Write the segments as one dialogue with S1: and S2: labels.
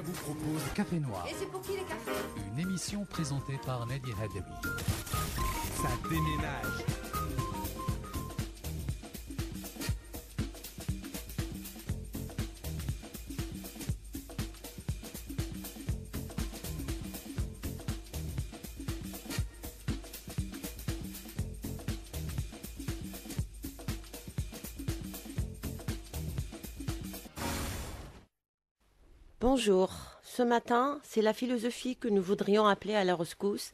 S1: vous propose Café Noir. Et
S2: c'est pour qui les cafés
S1: Une émission présentée par Nadia Hadawi. Ça déménage.
S2: Bonjour. Ce matin, c'est la philosophie que nous voudrions appeler à la rescousse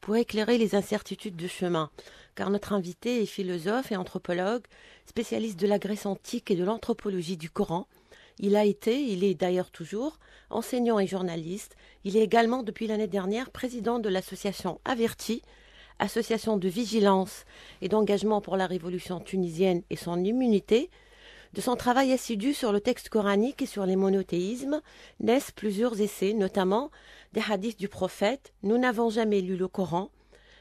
S2: pour éclairer les incertitudes du chemin, car notre invité est philosophe et anthropologue, spécialiste de la Grèce antique et de l'anthropologie du Coran. Il a été, il est d'ailleurs toujours, enseignant et journaliste. Il est également depuis l'année dernière président de l'association Averti, association de vigilance et d'engagement pour la révolution tunisienne et son immunité, de son travail assidu sur le texte coranique et sur les monothéismes naissent plusieurs essais, notamment des hadiths du prophète Nous n'avons jamais lu le Coran,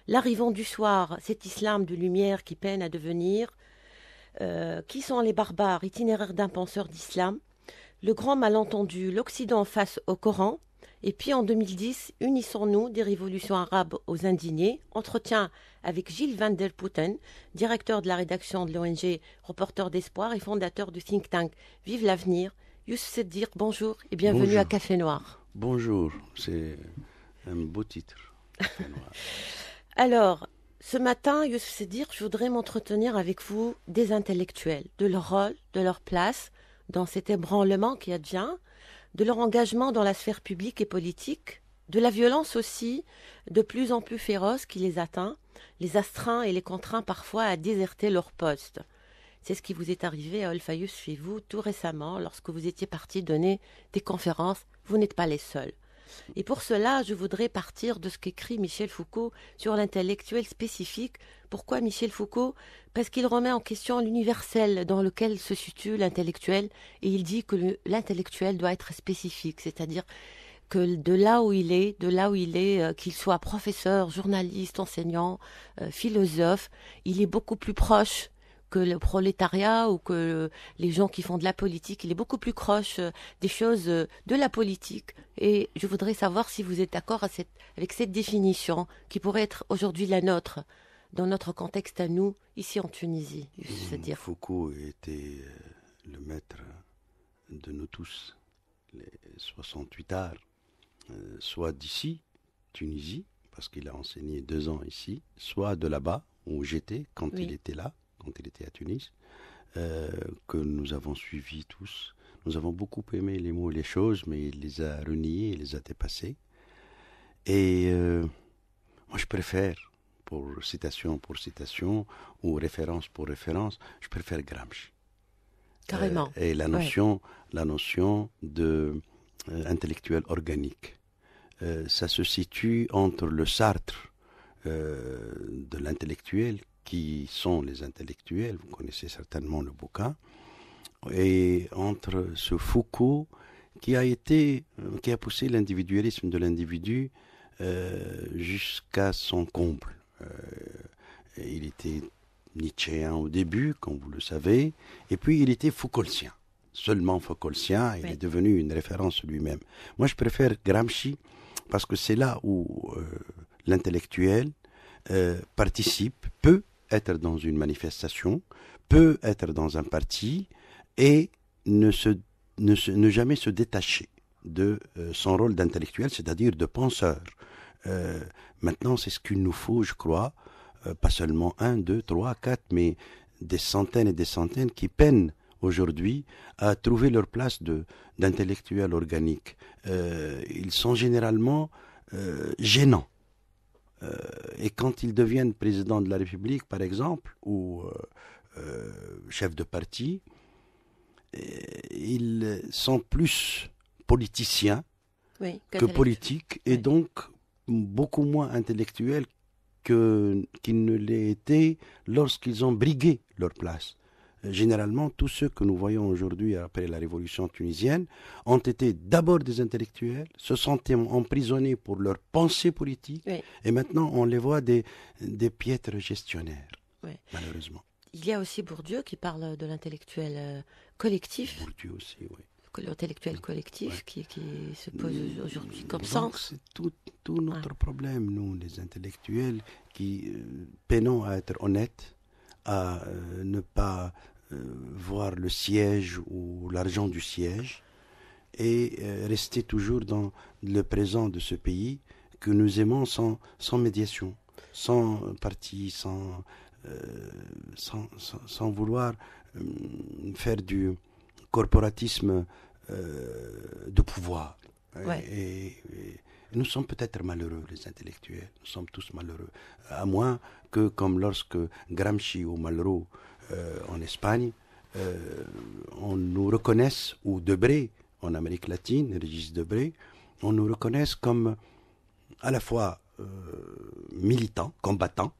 S2: L'arrivant du soir, cet islam de lumière qui peine à devenir, euh, Qui sont les barbares, itinéraire d'un penseur d'islam, Le grand malentendu, l'Occident face au Coran, et puis en 2010, Unissons-nous des révolutions arabes aux indignés, entretien avec Gilles van der Putten, directeur de la rédaction de l'ONG reporter d'Espoir et fondateur du think tank Vive l'Avenir. Youssef Sedir, bonjour et bienvenue à Café Noir.
S1: Bonjour, c'est un beau titre.
S2: Alors, ce matin, Youssef Sedir, je voudrais m'entretenir avec vous des intellectuels, de leur rôle, de leur place dans cet ébranlement qui advient, de leur engagement dans la sphère publique et politique, de la violence aussi de plus en plus féroce qui les atteint, les astreint et les contraint parfois à déserter leur poste. C'est ce qui vous est arrivé à Olfayus chez vous tout récemment lorsque vous étiez parti donner des conférences. Vous n'êtes pas les seuls. Et pour cela, je voudrais partir de ce qu'écrit Michel Foucault sur l'intellectuel spécifique. Pourquoi Michel Foucault Parce qu'il remet en question l'universel dans lequel se situe l'intellectuel et il dit que l'intellectuel doit être spécifique, c'est-à-dire que de là où il est, de là où il est, euh, qu'il soit professeur, journaliste, enseignant, euh, philosophe, il est beaucoup plus proche que le prolétariat ou que les gens qui font de la politique, il est beaucoup plus proche euh, des choses de la politique. Et je voudrais savoir si vous êtes d'accord avec cette définition qui pourrait être aujourd'hui la nôtre dans notre contexte à nous, ici en Tunisie. cest dire Foucault
S1: était le maître de nous tous, les 68 arts euh, soit d'ici, Tunisie, parce qu'il a enseigné deux ans ici, soit de là-bas, où j'étais quand il était là, quand il était à Tunis, euh, que nous avons suivi tous. Nous avons beaucoup aimé les mots et les choses, mais il les a reniés, il les a dépassés. Et euh, moi, je préfère, pour citation pour citation, ou référence pour référence, je préfère Gramsci. Carrément. et la notion, la notion de intellectuel organique. Euh, ça se situe entre le Sartre euh, de l'intellectuel, qui sont les intellectuels, vous connaissez certainement le bouquin, et entre ce Foucault qui a été, euh, qui a poussé l'individualisme de l'individu jusqu'à son comble. il était Nietzschéen au début, comme vous le savez, et puis il était Foucaultien seulement Foucaultien, il est devenu une référence lui-même. Moi, je préfère Gramsci parce que c'est là où euh, l'intellectuel euh, participe, peut être dans une manifestation, peut être dans un parti et ne, jamais se détacher de euh, son rôle d'intellectuel, c'est-à-dire de penseur. maintenant, c'est ce qu'il nous faut, je crois, pas seulement un, deux, trois, quatre, mais des centaines et des centaines qui peinent aujourd'hui à trouver leur place d'intellectuel organique, euh, ils sont généralement euh, gênants. Euh, et quand ils deviennent président de la République, par exemple, ou chef de parti, ils sont plus politiciens que politiques et donc beaucoup moins intellectuels qu'ils ne ne l'étaient lorsqu'ils ont brigué leur place généralement, tous ceux que nous voyons aujourd'hui après la révolution tunisienne ont été d'abord des intellectuels, se sentaient emprisonnés pour leur pensée politique, et maintenant on les voit des, des piètres gestionnaires, malheureusement.
S2: Il y a aussi Bourdieu qui parle de l'intellectuel euh, collectif. Bourdieu aussi, oui l'intellectuel collectif qui, qui, se pose aujourd'hui comme ça. C'est
S1: tout, notre problème, nous, les intellectuels, qui euh, peinons à être honnêtes, à euh, ne pas euh, voir le siège ou l'argent du siège et euh, rester toujours dans le présent de ce pays que nous aimons sans, sans médiation, sans parti, sans, sans, vouloir hum, faire du corporatisme de pouvoir. et, nous sommes peut-être malheureux, les intellectuels, nous sommes tous malheureux. Euh, à moins que, comme lorsque Gramsci ou Malraux euh, en Espagne, euh, on nous reconnaisse, ou Debré en Amérique latine, Régis Debré, on nous reconnaisse comme à la fois militant, militants, combattants,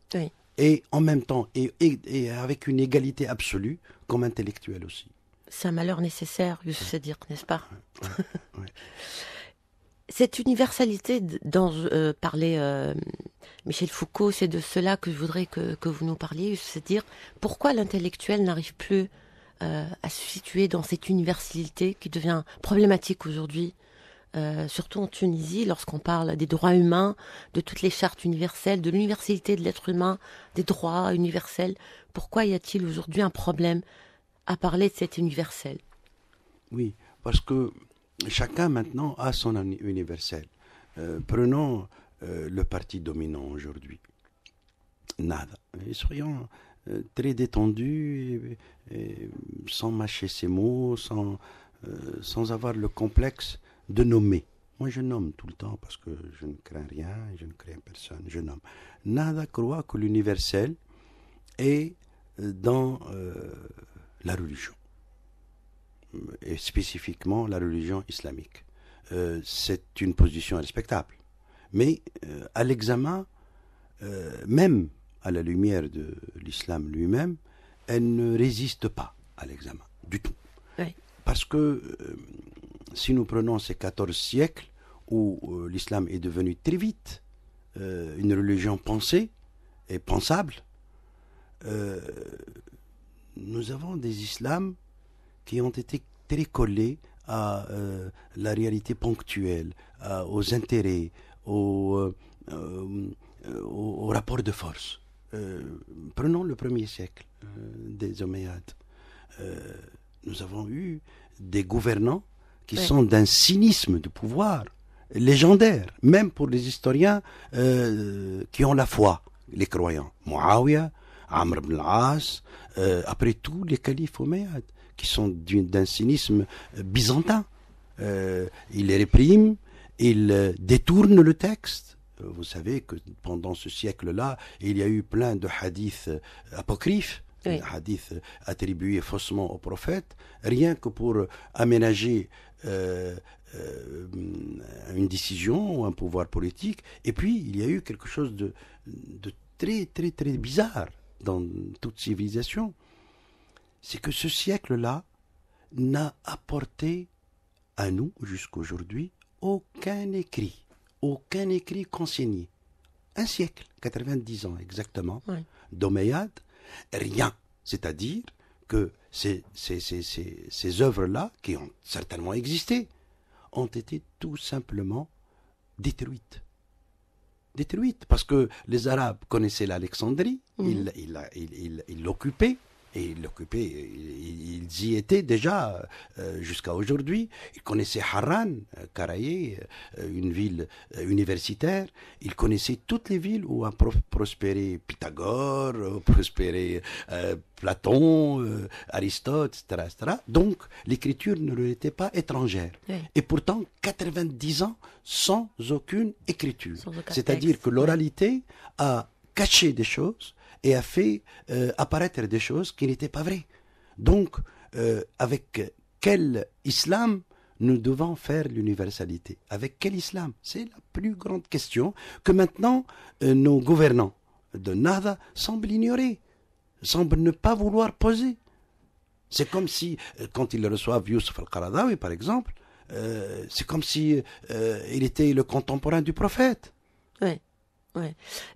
S1: et en même temps, et, avec une égalité absolue, comme intellectuels
S2: aussi. C'est un malheur nécessaire, je sais dire, n'est-ce pas cette universalité dont euh, parlait euh, Michel Foucault, c'est de cela que je voudrais que, vous nous parliez, c'est-à-dire pourquoi l'intellectuel n'arrive plus euh, à se situer dans cette universalité qui devient problématique aujourd'hui, surtout en Tunisie, lorsqu'on parle des droits humains, de toutes les chartes universelles, de l'universalité de l'être humain, des droits universels. Pourquoi y a-t-il aujourd'hui un problème à parler de cet universel
S1: Oui, parce que chacun maintenant a son universel. Euh, prenons euh, le parti dominant aujourd'hui. Nada. Et soyons euh, très détendus, sans mâcher ses mots, sans, sans avoir le complexe de nommer. Moi, je nomme tout le temps parce que je ne crains rien, je ne crains personne, je nomme. Nada croit que l'universel est dans la religion et spécifiquement la religion islamique. Euh, c'est une position respectable. Mais euh, à l'examen, euh, même à la lumière de l'islam lui-même, elle ne résiste pas à l'examen, du tout. Parce que si nous prenons ces 14 siècles où l'islam est devenu très vite une religion pensée et pensable, nous avons des islams qui ont été très collés à euh, la réalité ponctuelle, aux intérêts, euh, euh, aux, rapports de force. prenons le premier siècle des Omeyades. nous avons eu des gouvernants qui sont d'un cynisme de pouvoir légendaire, même pour les historiens qui ont la foi, les croyants. Muawiyah, Amr ibn al-As, après tout les califes Omeyades qui sont d'un cynisme euh, byzantin. Euh, il les réprime, il euh, détourne le texte. Euh, vous savez que pendant ce siècle-là, il y a eu plein de hadiths apocryphes, des hadiths attribués faussement au prophète, rien que pour aménager une décision ou un pouvoir politique. Et puis, il y a eu quelque chose de très, très, très bizarre dans toute civilisation c'est que ce siècle-là n'a apporté à nous jusqu'aujourd'hui aucun écrit, aucun écrit consigné. Un siècle, 90 ans exactement, oui. rien. C'est-à-dire que ces, œuvres-là, qui ont certainement existé, ont été tout simplement détruites. Détruites, parce que les Arabes connaissaient l'Alexandrie, mmh. ils l'occupaient, et ils il y étaient déjà euh, jusqu'à aujourd'hui. Ils connaissaient Harran, Caraïe, euh, euh, une ville universitaire. Ils connaissaient toutes les villes où a prospéré Pythagore, prospéré Platon, Aristote, etc., Donc, l'écriture ne leur était pas étrangère. Et pourtant, 90 ans sans aucune écriture. C'est-à-dire que l'oralité a caché des choses et a fait euh, apparaître des choses qui n'étaient pas vraies. Donc, euh, avec quel islam nous devons faire l'universalité Avec quel islam C'est la plus grande question que maintenant euh, nos gouvernants de Nada semblent ignorer, semblent ne pas vouloir poser. C'est comme si, quand ils reçoivent Youssef al-Qaradawi, par exemple, c'est comme si il était le contemporain du prophète.
S2: Oui.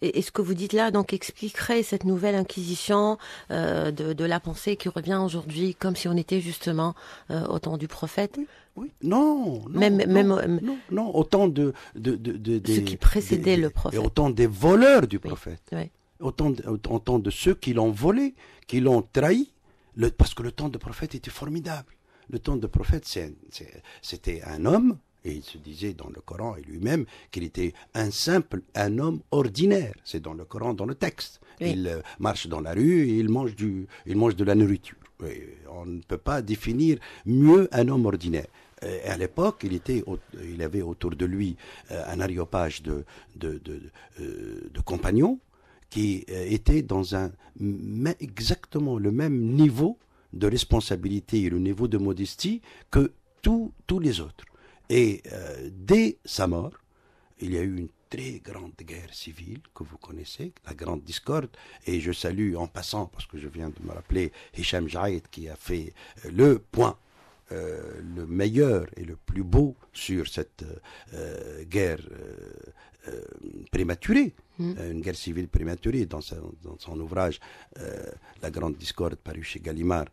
S2: Et, ce que vous dites là, donc, expliquerait cette nouvelle inquisition euh, de, la pensée qui revient aujourd'hui, comme si on était justement euh, au temps du prophète. Oui, Non, non, même, non, même,
S1: euh, de, ce qui précédait le prophète, et au des voleurs du prophète, autant Au, de, ceux qui l'ont volé, qui l'ont trahi, parce que le temps du prophète était formidable. Le temps du prophète, c'était un homme et il se disait dans le Coran et lui-même qu'il était un simple, un homme ordinaire. C'est dans le Coran, dans le texte. Il euh, marche dans la rue et il mange, du, il mange de la nourriture. on ne peut pas définir mieux un homme ordinaire. à l'époque, il, était, il avait autour de lui euh, un ariopage de, de, euh, compagnons qui étaient dans un, exactement le même niveau de responsabilité et le niveau de modestie que tous les autres. Et euh, dès sa mort, il y a eu une très grande guerre civile que vous connaissez, la grande discorde. Et je salue en passant, parce que je viens de me rappeler Hicham Jaïd qui a fait euh, le point. Euh, le meilleur et le plus beau sur cette guerre prématurée, mmh. une guerre civile prématurée dans, son ouvrage La grande discorde paru chez Gallimard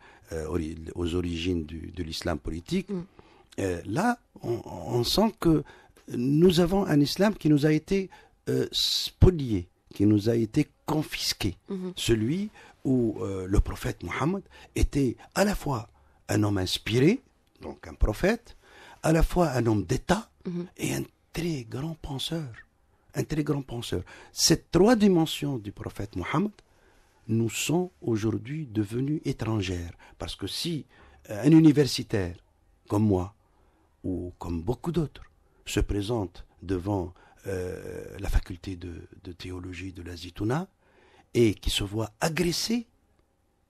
S1: aux origines de l'islam politique. Mmh. Euh, là, on, sent que nous avons un islam qui nous a été euh, spolié, qui nous a été confisqué. Mhm. Celui où euh, le prophète Mohammed était à la fois un homme inspiré, donc un prophète, à la fois un homme d'État mhm. et un très grand penseur. Un très grand penseur. Ces trois dimensions du prophète Mohammed nous sont aujourd'hui devenues étrangères. Parce que si un universitaire comme moi ou comme beaucoup d'autres, se présente devant euh, la faculté de, théologie de la Zitouna et qui se voit agressé,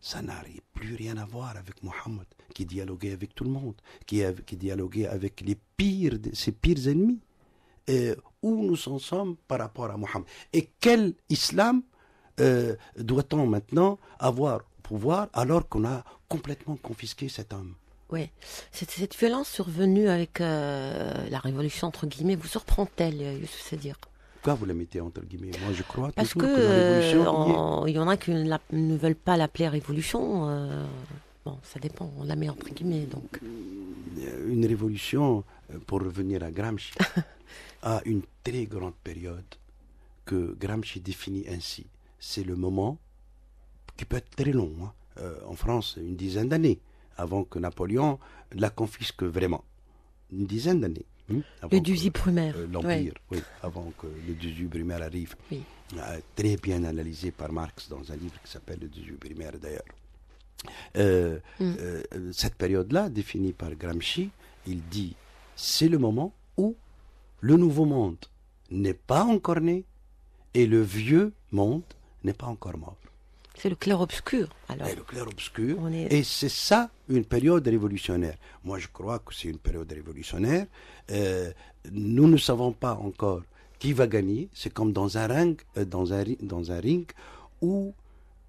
S1: ça n'a plus rien à voir avec Mohammed, qui dialoguait avec tout le monde, qui, dialoguait avec les pires, ses pires ennemis. où nous en sommes par rapport à Mohammed Et quel islam euh, doit-on maintenant avoir pouvoir alors qu'on a complètement confisqué cet homme
S2: oui. Cette, violence survenue avec euh, la révolution, entre guillemets, vous surprend-elle, euh,
S1: Pourquoi vous la mettez entre guillemets Moi, je crois Parce que, la révolution euh, il
S2: y en a qui ne, veulent pas l'appeler révolution. bon, ça dépend. On la met entre guillemets, donc.
S1: Une révolution, pour revenir à Gramsci, a une très grande période que Gramsci définit ainsi. C'est le moment qui peut être très long, hein, en France, une dizaine d'années avant que Napoléon la confisque vraiment. Une dizaine d'années. Hein, le euh, L'Empire, oui, avant que le 18 primaire arrive. Ah, très bien analysé par Marx dans un livre qui s'appelle Le 18 primaire d'ailleurs. Euh, mm. euh, cette période-là, définie par Gramsci, il dit c'est le moment où le nouveau monde n'est pas encore né et le vieux monde n'est
S2: pas encore mort. C'est le clair-obscur, alors. Et
S1: le clair-obscur. Et c'est ça une période révolutionnaire. Moi, je crois que c'est une période révolutionnaire. Euh, nous ne savons pas encore qui va gagner. C'est comme dans un ring, euh, dans un, dans un ring où.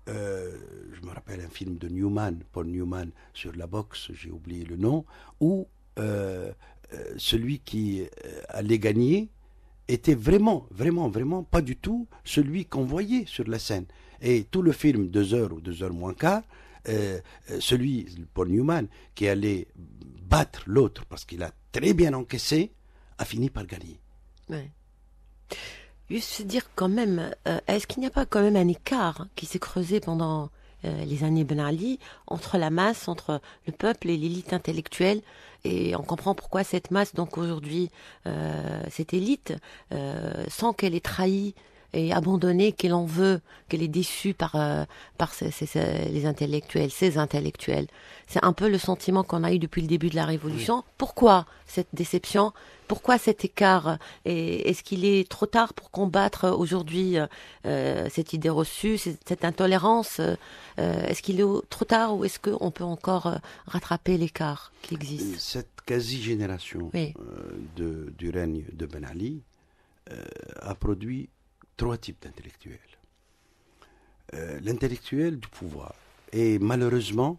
S1: Euh, je me rappelle un film de Newman, Paul Newman, sur la boxe, j'ai oublié le nom, où celui qui allait gagner était vraiment, vraiment, vraiment pas du tout celui qu'on voyait sur la scène. Et tout le film, deux heures ou deux heures moins quart, euh, euh, celui, Paul Newman, qui allait battre l'autre parce qu'il a très bien encaissé, a fini par gagner.
S2: Ouais. Juste se dire quand même, euh, est-ce qu'il n'y a pas quand même un écart qui s'est creusé pendant euh, les années Ben Ali, entre la masse, entre le peuple et l'élite intellectuelle. Et on comprend pourquoi cette masse, donc aujourd'hui, euh, cette élite, euh, sans qu'elle ait trahi et abandonné qu'elle en veut, qu'elle est déçue par, euh, par les intellectuels, ses intellectuels. C'est un peu le sentiment qu'on a eu depuis le début de la Révolution. Pourquoi cette déception Pourquoi cet écart est-ce qu'il est trop tard pour combattre aujourd'hui euh, euh, cette idée reçue, cette intolérance Est-ce qu'il est trop tard ou est-ce qu'on peut encore rattraper l'écart qui existe
S1: Cette quasi-génération du règne de Ben Ali a produit trois types d'intellectuels. Euh, l'intellectuel du pouvoir. Et malheureusement,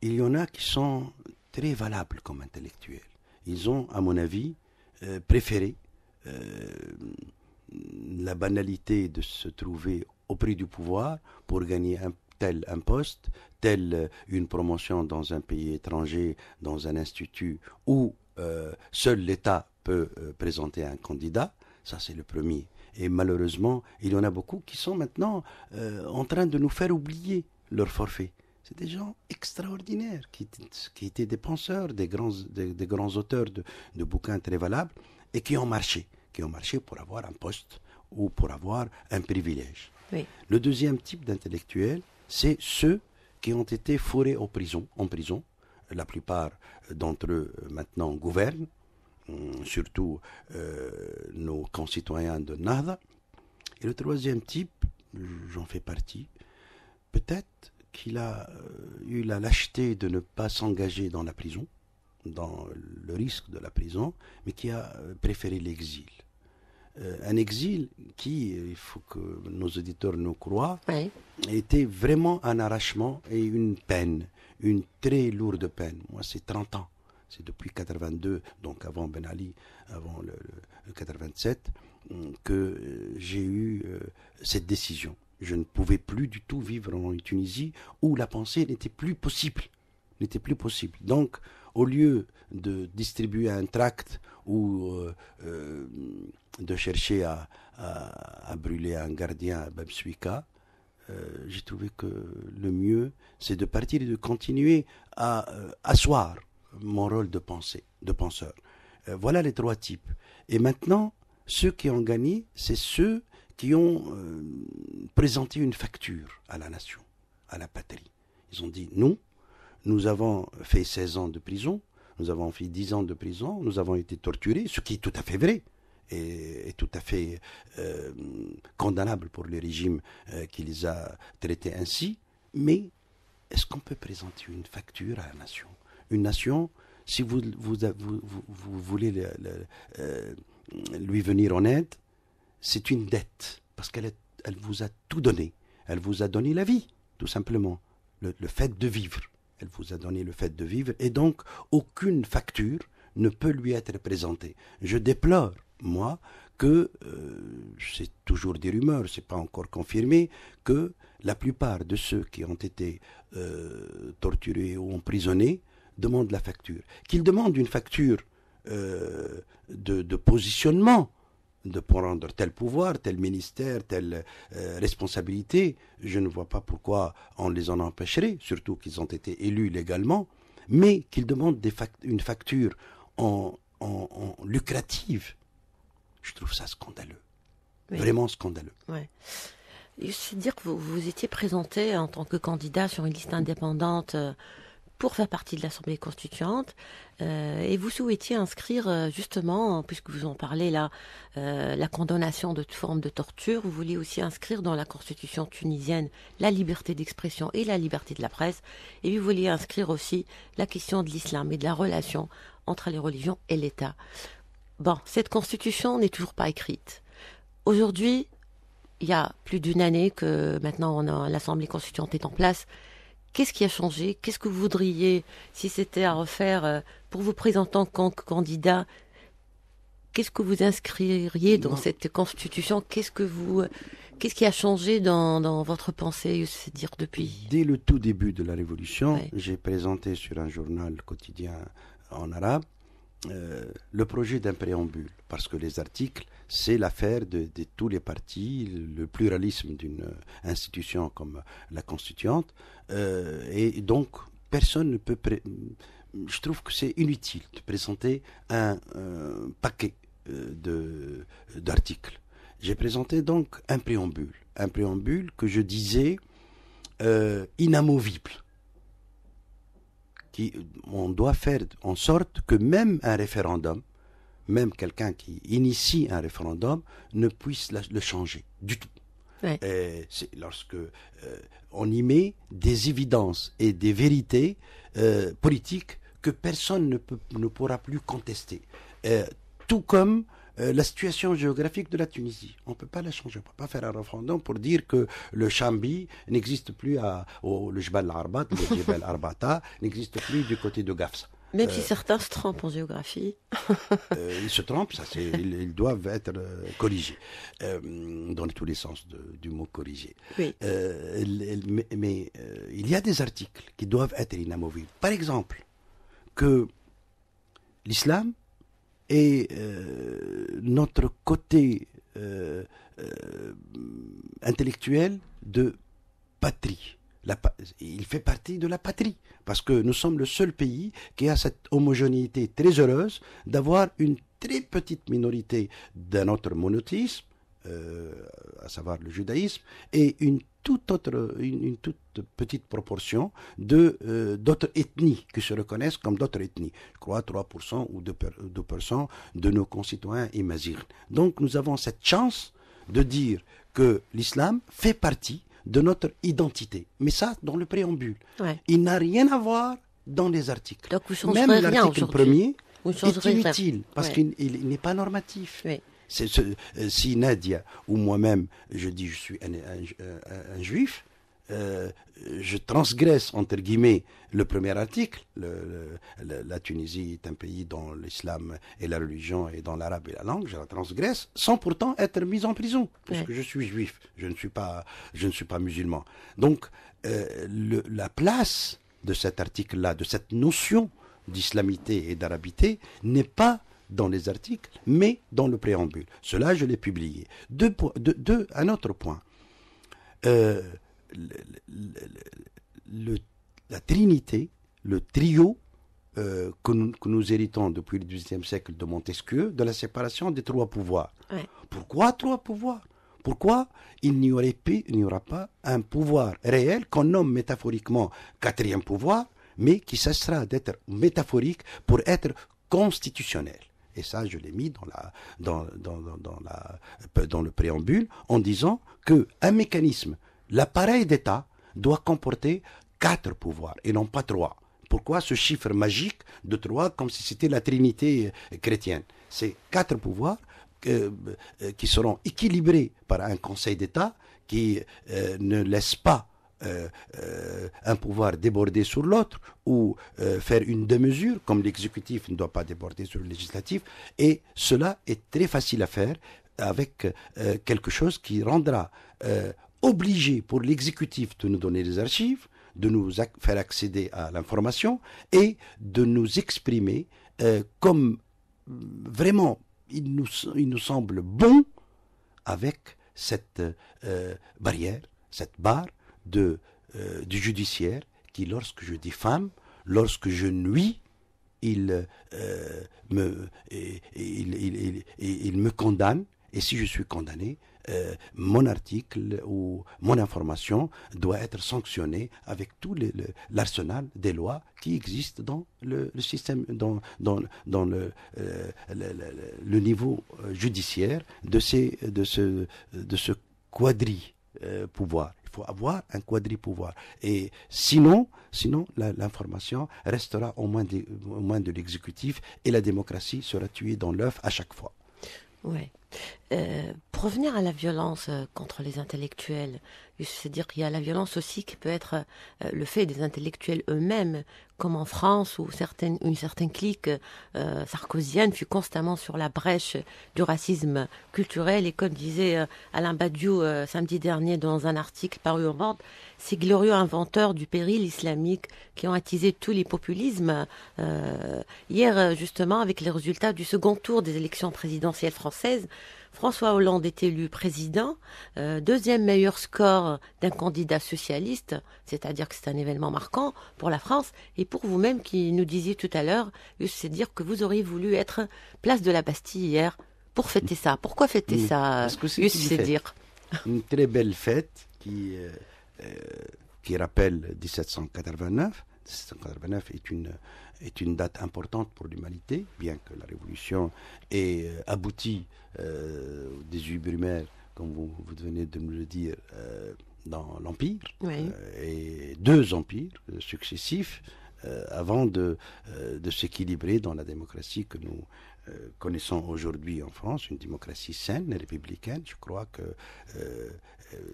S1: il y en a qui sont très valables comme intellectuels. Ils ont, à mon avis, euh, préféré euh, la banalité de se trouver au prix du pouvoir pour gagner un tel un poste, telle une promotion dans un pays étranger, dans un institut où seul l'État peut présenter un candidat. Ça, c'est le premier et malheureusement, il y en a beaucoup qui sont maintenant euh, en train de nous faire oublier leur forfait. C'est des gens extraordinaires qui, qui étaient des penseurs, des grands, des, grands auteurs de, bouquins très valables et qui ont marché, qui ont marché pour avoir un poste ou pour avoir un privilège. Le deuxième type d'intellectuel, c'est ceux qui ont été fourrés en prison, en prison. La plupart d'entre eux euh, maintenant gouvernent Mm, surtout euh, nos concitoyens de Nada Et le troisième type, j'en fais partie, peut-être qu'il a euh, eu la lâcheté de ne pas s'engager dans la prison, dans le risque de la prison, mais qui a euh, préféré l'exil. un exil qui, il faut que nos auditeurs nous croient, était vraiment un arrachement et une peine, une très lourde peine. Moi, c'est 30 ans. C'est depuis 82, donc avant Ben Ali, avant le, 87, hum, que euh, j'ai eu euh, cette décision. Je ne pouvais plus du tout vivre en Tunisie où la pensée n'était plus possible, n'était plus possible. Donc, au lieu de distribuer un tract ou euh, de chercher à, brûler un gardien à Babsuika, j'ai trouvé que le mieux, c'est de partir et de continuer à asseoir mon rôle de, de penseur. Euh, voilà les trois types. Et maintenant, ceux qui ont gagné, c'est ceux qui ont euh, présenté une facture à la nation, à la patrie. Ils ont dit, nous, nous avons fait 16 ans de prison, nous avons fait 10 ans de prison, nous avons été torturés, ce qui est tout à fait vrai et, tout à fait euh, condamnable pour le régime qui les a traités ainsi. Mais est-ce qu'on peut présenter une facture à la nation une nation, si vous, vous, voulez euh, lui venir en aide, c'est une dette, parce qu'elle elle vous a tout donné. Elle vous a donné la vie, tout simplement, le, fait de vivre. Elle vous a donné le fait de vivre, et donc aucune facture ne peut lui être présentée. Je déplore, moi, que, euh, c'est toujours des rumeurs, c'est pas encore confirmé, que la plupart de ceux qui ont été euh, torturés ou emprisonnés demande la facture, Qu'ils demandent une facture euh, de, de, positionnement de pour rendre tel pouvoir, tel ministère, telle euh, responsabilité, je ne vois pas pourquoi on les en empêcherait, surtout qu'ils ont été élus légalement, mais qu'ils demandent des une facture en, en, lucrative. Je trouve ça scandaleux. Vraiment scandaleux.
S2: Ouais. Je sais dire que vous vous étiez présenté en tant que candidat sur une liste indépendante. Euh, pour faire partie de l'Assemblée constituante euh, et vous souhaitiez inscrire euh, justement, puisque vous en parlez là, euh, la condamnation de toute forme de torture, vous vouliez aussi inscrire dans la Constitution tunisienne la liberté d'expression et la liberté de la presse, et vous vouliez inscrire aussi la question de l'islam et de la relation entre les religions et l'État. Bon, cette Constitution n'est toujours pas écrite. Aujourd'hui, il y a plus d'une année que maintenant l'Assemblée constituante est en place. Qu'est-ce qui a changé Qu'est-ce que vous voudriez, si c'était à refaire, euh, pour vous présenter en tant que candidat Qu'est-ce que vous inscririez dans cette constitution Qu'est-ce que vous euh, Qu'est-ce qui a changé dans, votre pensée, dire depuis
S1: Dès le tout début de la Révolution, j'ai présenté sur un journal quotidien en arabe euh, le projet d'un préambule, parce que les articles, c'est l'affaire de, tous les partis, le pluralisme d'une institution comme la constituante, euh, et donc personne ne peut... Je trouve que c'est inutile de présenter un euh, paquet d'articles. J'ai présenté donc un préambule, un préambule que je disais inamovible on doit faire en sorte que même un référendum, même quelqu'un qui initie un référendum, ne puisse le changer du tout. c'est lorsque euh, on y met des évidences et des vérités euh, politiques que personne ne, pourra plus contester. tout comme euh, la situation géographique de la Tunisie. On ne peut pas la changer. On ne peut pas faire un référendum pour dire que le Chambi n'existe plus à, au, le Jbal Arbat, le Jebel Arbata n'existe plus du côté de Gafsa. Même si euh, certains
S2: se trompent en géographie.
S1: Euh, ils se trompent, ça, ils, doivent être corrigés, dans tous les sens du mot corrigé. mais il y a des articles qui doivent être inamovibles. Par exemple, que l'islam et euh, notre côté euh, euh, intellectuel de patrie. La, il fait partie de la patrie, parce que nous sommes le seul pays qui a cette homogénéité très heureuse d'avoir une très petite minorité de notre monothéisme, à savoir le judaïsme, et une toute autre, une, toute petite proportion de euh, d'autres ethnies qui se reconnaissent comme d'autres ethnies. Je crois 3% ou 2%, de nos concitoyens et Donc nous avons cette chance de dire que l'islam fait partie de notre identité. Mais ça, dans le préambule. Il n'a rien à voir dans les articles. Même l'article premier est inutile, parce qu'il n'est pas normatif. Ce, euh, si Nadia ou moi-même, je dis je suis un, juif, euh, je transgresse, entre guillemets, le premier article. la Tunisie est un pays dont l'islam et la religion et dans l'arabe et la langue, je la transgresse, sans pourtant être mis en prison, parce que je suis juif, je ne suis pas, je ne suis pas musulman. Donc, euh, la place de cet article-là, de cette notion d'islamité et d'arabité, n'est pas dans les articles, mais dans le préambule. Cela, je l'ai publié. Deux, deux, un autre point. Euh, la Trinité, le trio euh, que, nous, héritons depuis le XVIIIe siècle de Montesquieu, de la séparation des trois pouvoirs. Pourquoi trois pouvoirs Pourquoi il n'y aura pas un pouvoir réel qu'on nomme métaphoriquement quatrième pouvoir, mais qui cessera d'être métaphorique pour être constitutionnel et ça, je l'ai mis dans, le préambule en disant que un mécanisme, l'appareil d'État, doit comporter quatre pouvoirs et non pas trois. Pourquoi ce chiffre magique de trois comme si c'était la Trinité euh, chrétienne C'est quatre pouvoirs euh, euh, qui seront équilibrés par un Conseil d'État qui ne laisse pas euh, euh, un pouvoir déborder sur l'autre ou euh, faire une démesure comme l'exécutif ne doit pas déborder sur le législatif. Et cela est très facile à faire avec quelque chose qui rendra obligé pour l'exécutif de nous donner les archives, de nous faire accéder à l'information et de nous exprimer comme vraiment il nous, il nous semble bon avec cette barrière, cette barre de, euh, du judiciaire qui, lorsque je dis lorsque je nuis, il, euh, me, il, me condamne. Et si je suis condamné, euh, mon article ou mon information doit être sanctionné avec tout l'arsenal des lois qui existent dans le, système, dans, dans, le, le, niveau judiciaire de, ces, de, ce, de ce quadrille euh, pouvoir. Il faut avoir un quadri-pouvoir. Et sinon, sinon l'information restera au moins, de, de l'exécutif et la démocratie sera tuée dans l'œuf à chaque fois.
S2: Euh, revenir à la violence euh, contre les intellectuels, c'est-à-dire qu'il y a la violence aussi qui peut être euh, le fait des intellectuels eux-mêmes, comme en France où une certaine clique sarkozienne fut constamment sur la brèche du racisme culturel. Et comme disait Alain Badiou samedi dernier dans un article paru au Monde, ces glorieux inventeurs du péril islamique qui ont attisé tous les populismes. hier, justement, avec les résultats du second tour des élections présidentielles françaises, François Hollande est élu président, euh, deuxième meilleur score d'un candidat socialiste, c'est-à-dire que c'est un événement marquant pour la France et pour vous-même qui nous disiez tout à l'heure, c'est dire que vous auriez voulu être place de la Bastille hier pour fêter ça. Pourquoi fêter mm. ça que c'est dire
S1: une très belle fête qui euh, euh, qui rappelle 1789. 1789 est une est une date importante pour l'humanité, bien que la révolution ait euh, abouti euh, 18 brumaires, comme vous, venez de me le dire, euh, dans l'Empire, euh, et deux empires successifs, avant de, de s'équilibrer dans la démocratie que nous, euh, connaissons aujourd'hui en France, une démocratie saine et républicaine, je crois que... Euh,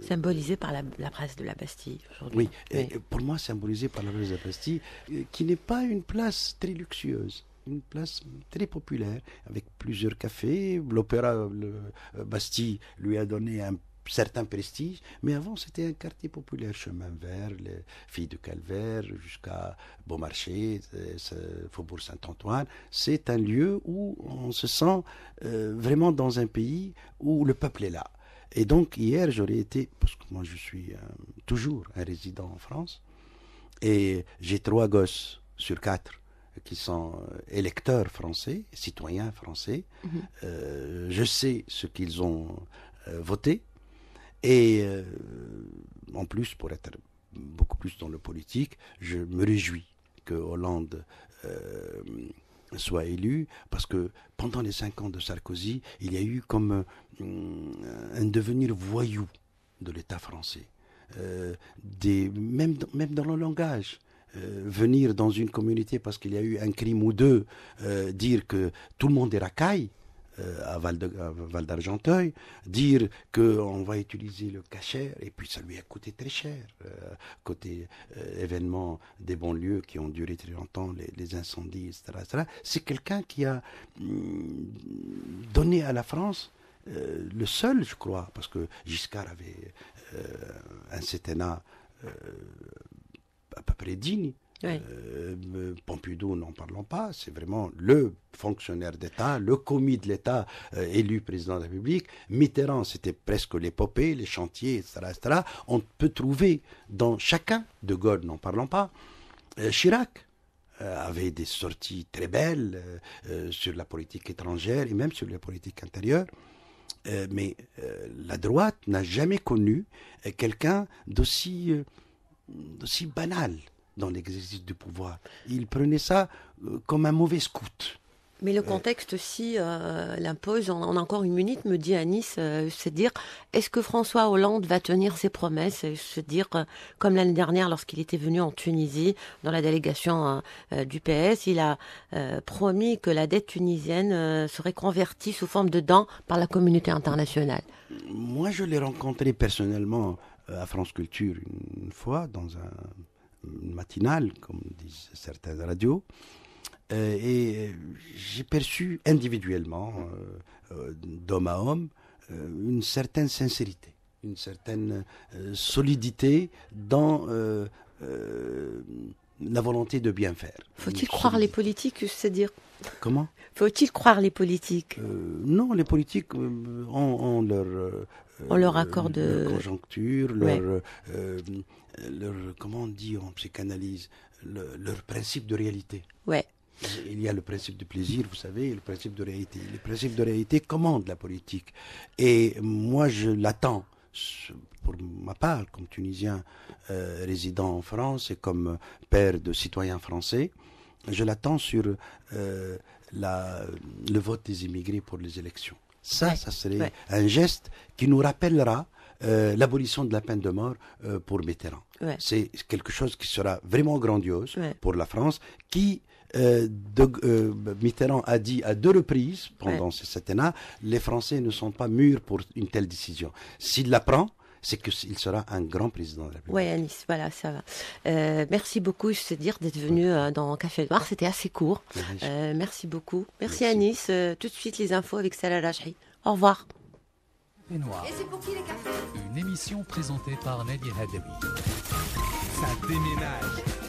S2: symbolisée euh, par la, la, presse de la Bastille aujourd'hui.
S1: Oui, Et pour moi symbolisée par la presse de la Bastille, euh, qui n'est pas une place très luxueuse une place très populaire, avec plusieurs cafés. L'opéra Bastille lui a donné un certains prestige, mais avant c'était un quartier populaire, chemin vert, les filles du Calvaire jusqu'à Beaumarchais, euh, Faubourg Saint-Antoine. C'est un lieu où on se sent euh, vraiment dans un pays où le peuple est là. Et donc hier j'aurais été, parce que moi je suis toujours un résident en France, et j'ai trois gosses sur quatre qui sont euh, électeurs français, citoyens français. Mhm. je sais ce qu'ils ont voté et euh, en plus, pour être beaucoup plus dans le politique, je me réjouis que Hollande euh, soit élu, parce que pendant les cinq ans de Sarkozy, il y a eu comme euh, un devenir voyou de l'État français. des, même, même dans le langage. venir dans une communauté parce qu'il y a eu un crime ou deux, dire que tout le monde est racaille, euh, à Val d'Argenteuil, dire qu'on va utiliser le cachet, et puis ça lui a coûté très cher. Euh, côté euh, événements des banlieues qui ont duré très longtemps, les, incendies, etc. C'est quelqu'un qui a mm, donné à la France le seul, je crois, parce que Giscard avait un CETENA à peu près digne euh, euh, Pompidou, n'en parlons pas, c'est vraiment le fonctionnaire d'État, le commis de l'État euh, élu président de la République. Mitterrand, c'était presque l'épopée, les chantiers, etc., On peut trouver dans chacun, De Gaulle, n'en parlons pas, Chirac, avait des sorties très belles sur la politique étrangère et même sur la politique intérieure. mais la droite n'a jamais connu quelqu'un d'aussi banal dans l'exercice du pouvoir. Il prenait ça euh, comme un mauvais scout.
S2: Mais le euh, contexte aussi euh, l'impose. On, encore une minute, me dit Anis, nice c'est dire est-ce que François Hollande va tenir ses promesses cest Se dire, comme l'année dernière, lorsqu'il était venu en Tunisie, dans la délégation du PS, il a promis que la dette tunisienne serait convertie sous forme de dents par la communauté internationale.
S1: Moi, je l'ai rencontré personnellement à France Culture une fois dans un matinale, comme disent certaines radios. Euh, et euh, j'ai perçu individuellement, euh, d'homme à homme, une certaine sincérité, une certaine solidité dans la volonté de bien faire.
S2: Faut-il croire les politiques, c'est-à-dire Comment Faut-il croire les politiques
S1: Non, les politiques ont leur, on leur euh, accorde leur euh, conjoncture, euh, leur, comment on dit en psychanalyse, leur, principe de réalité. Ouais. Il y a le principe du plaisir, vous savez, et le principe de réalité. Le principe de réalité commande la politique. Et moi, je l'attends, pour ma part, comme Tunisien résident en France et comme père de citoyens français, je l'attends sur le vote des immigrés pour les élections. Ça, ça serait un geste qui nous rappellera euh, l'abolition de la peine de mort euh, pour Mitterrand. C'est quelque chose qui sera vraiment grandiose pour la France, qui euh, Mitterrand a dit à deux reprises pendant ce septennat, les Français ne sont pas mûrs pour une telle décision. S'il la prend, c'est qu'il sera un grand président de la République.
S2: Oui, Anis, voilà, ça va. Euh, merci beaucoup, je sais dire, d'être venu euh, dans Café Noir. C'était assez court. Euh, merci beaucoup. Merci, Anis. tout de suite, les infos avec Salah Lachri. Au revoir. Une émission présentée par Nadia
S1: Ça déménage.